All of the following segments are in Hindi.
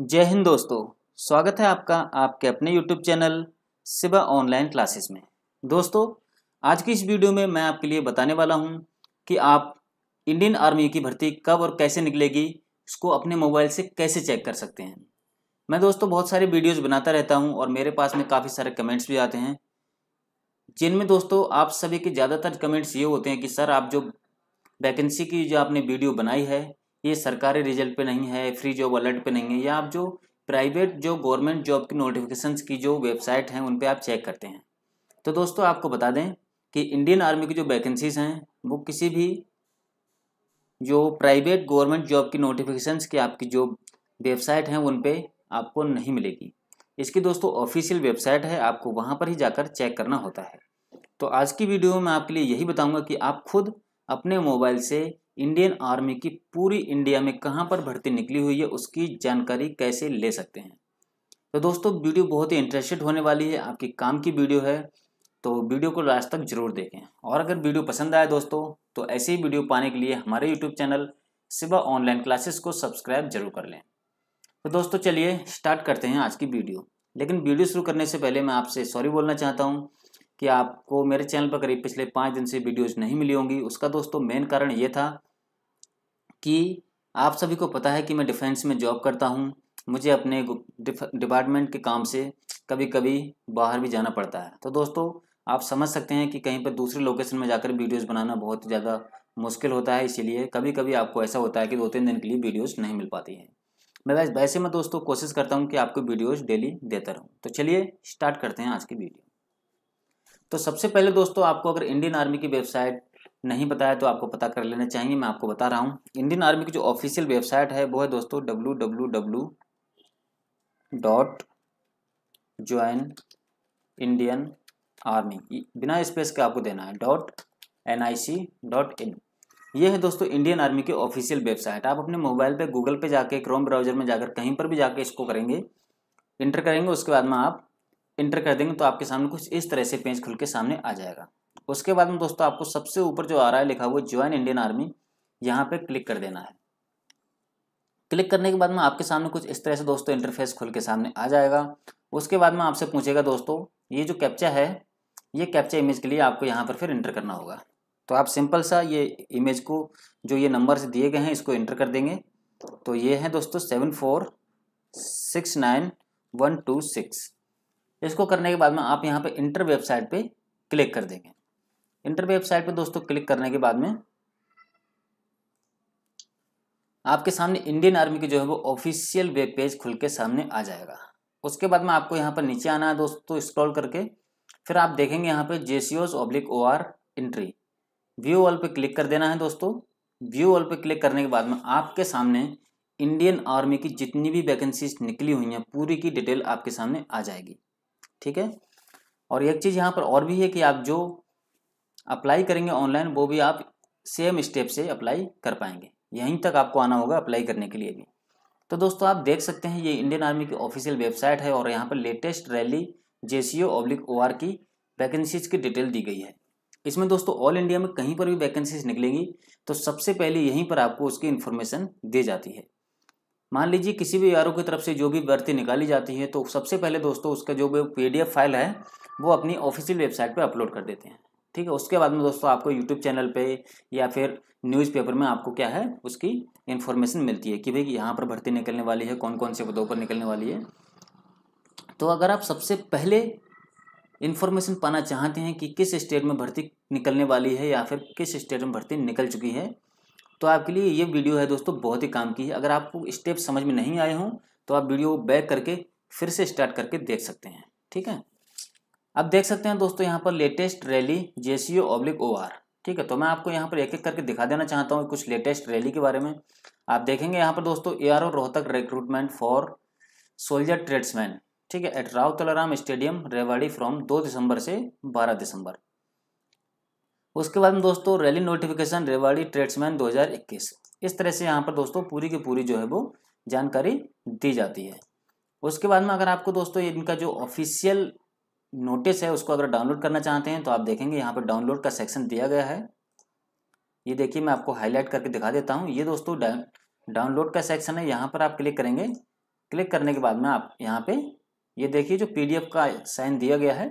जय हिंद दोस्तों स्वागत है आपका आपके अपने YouTube channel Siba online classes में दोस्तों आज की इस वीडियो में मैं आपके लिए बताने वाला हूं कि आप इंडियन आर्मी की भर्ती कब और कैसे निकलेगी उसको अपने मोबाइल से कैसे चेक कर सकते हैं मैं दोस्तों बहुत सारी वीडियोस बनाता रहता हूं और मेरे पास में काफ़ी सारे कमेंट्स भी आते हैं जिनमें दोस्तों आप सभी के ज़्यादातर कमेंट्स ये होते हैं कि सर आप जो वैकेंसी की जो आपने वीडियो बनाई है ये सरकारी रिजल्ट पे नहीं है फ्री जॉब अलर्ट पे नहीं है या आप जो प्राइवेट जो गवर्नमेंट जॉब की नोटिफिकेशन की जो वेबसाइट हैं उन पर आप चेक करते हैं तो दोस्तों आपको बता दें कि इंडियन आर्मी की जो वैकेंसीज़ हैं वो किसी भी जो प्राइवेट गवर्नमेंट जॉब की नोटिफिकेशन की आपकी जो वेबसाइट हैं उन पर आपको नहीं मिलेगी इसकी दोस्तों ऑफिशियल वेबसाइट है आपको वहाँ पर ही जाकर चेक करना होता है तो आज की वीडियो में आपके लिए यही बताऊंगा कि आप खुद अपने मोबाइल से इंडियन आर्मी की पूरी इंडिया में कहाँ पर भर्ती निकली हुई है उसकी जानकारी कैसे ले सकते हैं तो दोस्तों वीडियो बहुत ही इंटरेस्टेड होने वाली है आपके काम की वीडियो है तो वीडियो को लास्ट तक जरूर देखें और अगर वीडियो पसंद आए दोस्तों तो ऐसे ही वीडियो पाने के लिए हमारे YouTube channel Siva online classes को सब्सक्राइब जरूर कर लें तो दोस्तों चलिए स्टार्ट करते हैं आज की वीडियो लेकिन वीडियो शुरू करने से पहले मैं आपसे सॉरी बोलना चाहता हूँ कि आपको मेरे चैनल पर करीब पिछले पाँच दिन से वीडियोज़ नहीं मिली होंगी उसका दोस्तों मेन कारण ये था कि आप सभी को पता है कि मैं डिफेंस में जॉब करता हूँ मुझे अपने डिपार्टमेंट के काम से कभी कभी बाहर भी जाना पड़ता है तो दोस्तों आप समझ सकते हैं कि कहीं पर दूसरे लोकेशन में जाकर वीडियोस बनाना बहुत ज़्यादा मुश्किल होता है इसीलिए कभी कभी आपको ऐसा होता है कि दो तीन दिन के लिए वीडियोस नहीं मिल पाती है मैं वैसे वैसे मैं दोस्तों कोशिश करता हूँ कि आपको वीडियोस डेली देता रहूँ तो चलिए स्टार्ट करते हैं आज की वीडियो तो सबसे पहले दोस्तों आपको अगर इंडियन आर्मी की वेबसाइट नहीं बताया तो आपको पता कर लेना चाहिए मैं आपको बता रहा हूँ इंडियन आर्मी की जो ऑफिशियल वेबसाइट है वो है दोस्तों W W W dot join Indian army बिना स्पेस के आपको देना है dot N I C dot in ये है दोस्तों इंडियन आर्मी की ऑफिशियल वेबसाइट आप अपने मोबाइल पे गूगल पे जाके क्रोम ब्राउजर में जाकर कहीं पर भी जाके इसको करेंगे इंटर करेंगे उसके बाद में आप इंटर कर देंगे तो आपके सामने कुछ इस तरह से पेज खुल के सामने आ जाएगा उसके बाद में दोस्तों आपको सबसे ऊपर जो आ रहा है लिखा हुआ ज्वाइन इंडियन आर्मी यहाँ पे क्लिक कर देना है क्लिक करने के बाद में आपके सामने कुछ इस तरह से दोस्तों इंटरफेस खुल के सामने आ जाएगा उसके बाद में आपसे पूछेगा दोस्तों ये जो कैप्चा है ये कैप्चा इमेज के लिए आपको यहाँ पर फिर इंटर करना होगा तो आप सिंपल सा ये इमेज को जो ये नंबर से दिए गए हैं इसको इंटर कर देंगे तो ये है दोस्तों seven four six nine one two six इसको करने के बाद में आप यहाँ पे इंटर वेबसाइट पे क्लिक कर देंगे इंटर वेबसाइट पर दोस्तों क्लिक करने के बाद में आपके सामने इंडियन आर्मी की जो है वो ऑफिशियल वेब पेज खुल के सामने आ जाएगा उसके बाद में आपको यहाँ पर नीचे आना है दोस्तों स्क्रॉल करके फिर आप देखेंगे यहाँ पे जेसीओस oblique O R entry view all पे क्लिक कर देना है दोस्तों व्यू ऑल पे क्लिक करने के बाद में आपके सामने इंडियन आर्मी की जितनी भी वैकेंसीज निकली हुई हैं पूरी की डिटेल आपके सामने आ जाएगी ठीक है और एक चीज़ यहाँ पर और भी है कि आप जो अप्लाई करेंगे ऑनलाइन वो भी आप सेम स्टेप से अप्लाई कर पाएंगे यहीं तक आपको आना होगा अप्लाई करने के लिए भी तो दोस्तों आप देख सकते हैं ये इंडियन आर्मी की ऑफिशियल वेबसाइट है और यहाँ पर latest rally J C oblique O की वैकेंसीज की डिटेल दी गई है इसमें दोस्तों ऑल इंडिया में कहीं पर भी वैकेंसीज निकलेंगी तो सबसे पहले यहीं पर आपको उसकी इन्फॉर्मेशन दी जाती है मान लीजिए किसी भी आर की तरफ से जो भी भर्ती निकाली जाती है तो सबसे पहले दोस्तों उसका जो भी पी फाइल है वो अपनी ऑफिशियल वेबसाइट पर अपलोड कर देते हैं ठीक है उसके बाद में दोस्तों आपको यूट्यूब चैनल पे या फिर न्यूज़पेपर में आपको क्या है उसकी इन्फॉर्मेशन मिलती है कि भाई यहाँ पर भर्ती निकलने वाली है कौन कौन से पदों पर निकलने वाली है तो अगर आप सबसे पहले इन्फॉर्मेशन पाना चाहते हैं कि किस स्टेट में भर्ती निकलने वाली है या फिर किस स्टेट में भर्ती निकल चुकी है तो आपके लिए ये वीडियो है दोस्तों बहुत ही काम की है अगर आपको स्टेप समझ में नहीं आए हों तो आप वीडियो बैक करके फिर से स्टार्ट करके देख सकते हैं ठीक है अब देख सकते हैं दोस्तों यहाँ पर latest rally J C oblique O R ठीक है तो मैं आपको यहाँ पर एक एक करके दिखा देना चाहता हूँ कुछ लेटेस्ट रैली के बारे में आप देखेंगे यहाँ पर दोस्तों A R O Rohtak recruitment for soldier tradesman ठीक है at Rao Tularam stadium Rewari from दो दिसंबर से बारह दिसंबर उसके बाद में दोस्तों रैली नोटिफिकेशन रेवाड़ी ट्रेड्समैन दो इस तरह से यहाँ पर दोस्तों पूरी की पूरी जो है वो जानकारी दी जाती है उसके बाद में अगर आपको दोस्तों इनका जो ऑफिशियल नोटिस है उसको अगर डाउनलोड करना चाहते हैं तो आप देखेंगे यहाँ पर डाउनलोड का सेक्शन दिया गया है ये देखिए मैं आपको हाईलाइट करके दिखा देता हूँ ये दोस्तों डाउनलोड का सेक्शन है यहाँ पर आप क्लिक करेंगे क्लिक करने के बाद में आप यहाँ पे ये देखिए जो पीडीएफ का साइन दिया गया है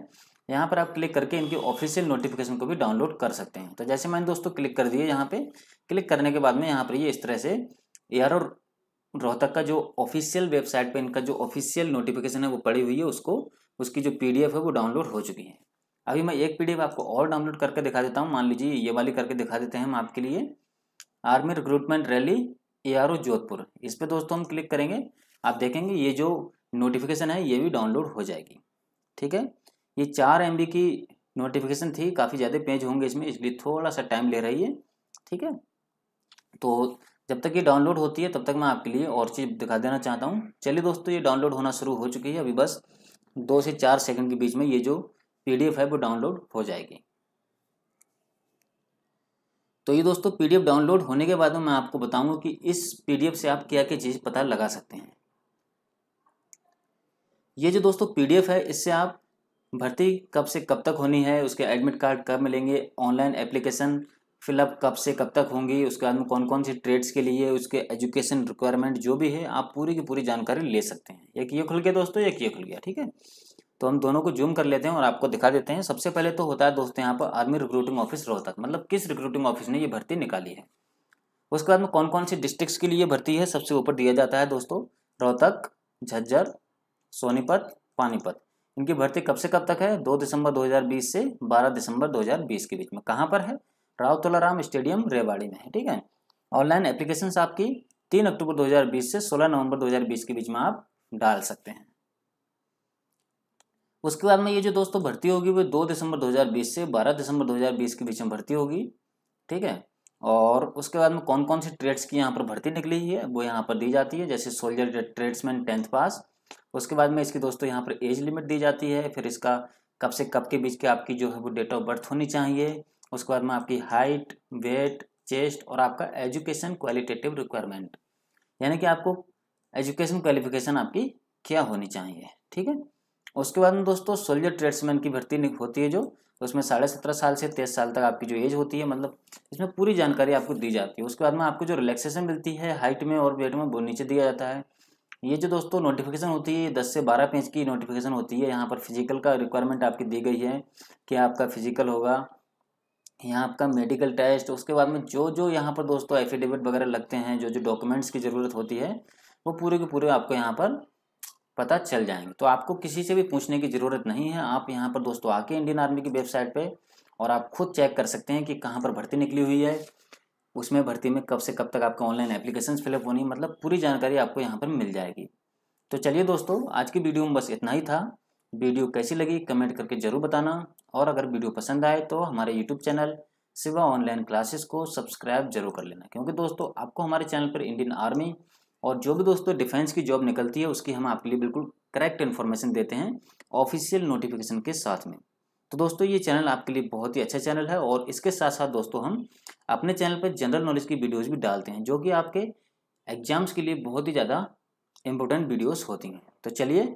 यहाँ पर आप क्लिक करके इनकी ऑफिशियल नोटिफिकेशन को भी डाउनलोड कर सकते हैं तो जैसे मैंने दोस्तों क्लिक कर दिए यहाँ पे क्लिक करने के बाद में यहाँ पर ये इस तरह से एयर और रोहतक का जो ऑफिशियल वेबसाइट पे इनका जो ऑफिशियल नोटिफिकेशन है वो पड़ी हुई है उसको उसकी जो पीडीएफ है वो डाउनलोड हो चुकी है अभी मैं एक पीडीएफ आपको और डाउनलोड करके दिखा देता हूँ मान लीजिए ये वाली करके दिखा देते हैं हम आपके लिए आर्मी रिक्रूटमेंट रैली ए जोधपुर इस पर दोस्तों हम क्लिक करेंगे आप देखेंगे ये जो नोटिफिकेशन है ये भी डाउनलोड हो जाएगी ठीक है ये चार एम की नोटिफिकेशन थी काफ़ी ज़्यादा पेज होंगे इसमें इसलिए थोड़ा सा टाइम ले रही है ठीक है तो जब तक ये डाउनलोड होती है तब तक मैं आपके लिए और चीज़ दिखा देना चाहता हूँ चलिए दोस्तों ये डाउनलोड होना शुरू हो चुकी है अभी बस दो से चार सेकंड के बीच में ये जो पीडीएफ है वो डाउनलोड हो जाएगी तो ये दोस्तों पीडीएफ डाउनलोड होने के बाद मैं आपको बताऊंगा कि इस पीडीएफ से आप क्या क्या चीज़ पता लगा सकते हैं ये जो दोस्तों पीडीएफ है इससे आप भर्ती कब से कब तक होनी है उसके एडमिट कार्ड कब मिलेंगे ऑनलाइन एप्लीकेशन फिलअप कब से कब तक होंगी उसके बाद में कौन कौन सी ट्रेड्स के लिए उसके एजुकेशन रिक्वायरमेंट जो भी है आप पूरी की पूरी जानकारी ले सकते हैं एक ये खुल गया दोस्तों एक ये खुल गया ठीक है तो हम दोनों को जूम कर लेते हैं और आपको दिखा देते हैं सबसे पहले तो होता है दोस्तों यहाँ पर आर्मी रिक्रूटिंग ऑफिस रोहतक मतलब किस रिक्रूटिंग ऑफिस ने ये भर्ती निकाली है उसके बाद में कौन कौन सी डिस्ट्रिक्ट के लिए भर्ती है सबसे ऊपर दिया जाता है दोस्तों रोहतक झज्जर सोनीपत पानीपत इनकी भर्ती कब से कब तक है दो दिसंबर 2020 से 12 दिसंबर 2020 के बीच में कहाँ पर है राव तोलाराम स्टेडियम रेवाड़ी में है ठीक है ऑनलाइन एप्लीकेशन आपकी तीन अक्टूबर 2020 से 16 नवंबर 2020 के बीच में आप डाल सकते हैं उसके बाद में ये जो दोस्तों भर्ती होगी वो दो दिसंबर 2020 से 12 दिसंबर 2020 के बीच में भर्ती होगी ठीक है और उसके बाद में कौन कौन सी ट्रेड्स की यहाँ पर भर्ती निकली है वो यहाँ पर दी जाती है जैसे सोल्जर ट्रेड्समैन टेंथ पास उसके बाद में इसकी दोस्तों यहाँ पर एज लिमिट दी जाती है फिर इसका कब से कब के बीच की आपकी जो है वो डेट ऑफ बर्थ होनी चाहिए उसके बाद में आपकी हाइट वेट चेस्ट और आपका एजुकेशन क्वालिटेटिव रिक्वायरमेंट यानी कि आपको एजुकेशन क्वालिफिकेशन आपकी क्या होनी चाहिए ठीक है उसके बाद में दोस्तों सोल्जर ट्रेड्समैन की भर्ती होती है जो उसमें साढ़े सत्रह साल से तेईस साल तक आपकी जो एज होती है मतलब इसमें पूरी जानकारी आपको दी जाती है उसके बाद में आपको जो रिलैक्सेशन मिलती है हाइट में और वेट में वो नीचे दिया जाता है ये जो दोस्तों नोटिफिकेशन होती है दस से बारह पेज की नोटिफिकेशन होती है यहाँ पर फिजिकल का रिक्वायरमेंट आपकी दी गई है कि आपका फिजिकल होगा यहाँ आपका मेडिकल टेस्ट उसके बाद में जो जो यहाँ पर दोस्तों एफिडेविट वगैरह लगते हैं जो जो डॉक्यूमेंट्स की ज़रूरत होती है वो पूरे के पूरे आपको यहाँ पर पता चल जाएंगे तो आपको किसी से भी पूछने की ज़रूरत नहीं है आप यहाँ पर दोस्तों आके इंडियन आर्मी की वेबसाइट पर और आप खुद चेक कर सकते हैं कि कहाँ पर भर्ती निकली हुई है उसमें भर्ती में कब से कब तक आपका ऑनलाइन एप्लीकेशन फिलअप होनी मतलब पूरी जानकारी आपको यहाँ पर मिल जाएगी तो चलिए दोस्तों आज की वीडियो में बस इतना ही था वीडियो कैसी लगी कमेंट करके ज़रूर बताना और अगर वीडियो पसंद आए तो हमारे YouTube channel Siva online classes को सब्सक्राइब जरूर कर लेना क्योंकि दोस्तों आपको हमारे चैनल पर इंडियन आर्मी और जो भी दोस्तों डिफेंस की जॉब निकलती है उसकी हम आपके लिए बिल्कुल करेक्ट इन्फॉर्मेशन देते हैं ऑफिशियल नोटिफिकेशन के साथ में तो दोस्तों ये चैनल आपके लिए बहुत ही अच्छा चैनल है और इसके साथ साथ दोस्तों हम अपने चैनल पर जनरल नॉलेज की वीडियोज़ भी डालते हैं जो कि आपके एग्जाम्स के लिए बहुत ही ज़्यादा इंपॉर्टेंट वीडियोज़ होती हैं तो चलिए